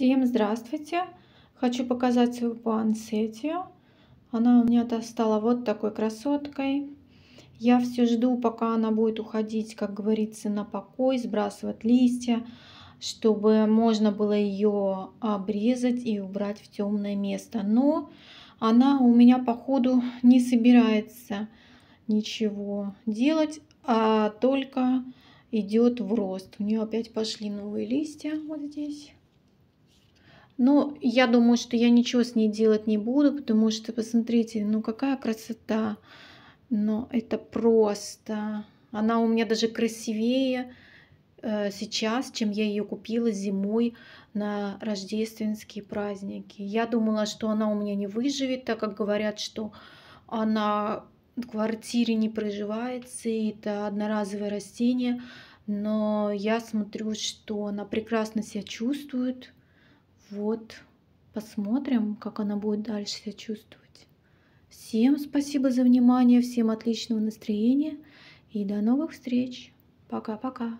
Всем здравствуйте! Хочу показать свою пансетию. Она у меня-то стала вот такой красоткой. Я все жду, пока она будет уходить, как говорится, на покой, сбрасывать листья, чтобы можно было ее обрезать и убрать в темное место. Но она у меня походу не собирается ничего делать, а только идет в рост. У нее опять пошли новые листья вот здесь. Но ну, я думаю, что я ничего с ней делать не буду, потому что, посмотрите, ну какая красота. Но это просто... Она у меня даже красивее э, сейчас, чем я ее купила зимой на рождественские праздники. Я думала, что она у меня не выживет, так как говорят, что она в квартире не проживается, и это одноразовое растение. Но я смотрю, что она прекрасно себя чувствует, вот, посмотрим, как она будет дальше себя чувствовать. Всем спасибо за внимание, всем отличного настроения и до новых встреч. Пока-пока.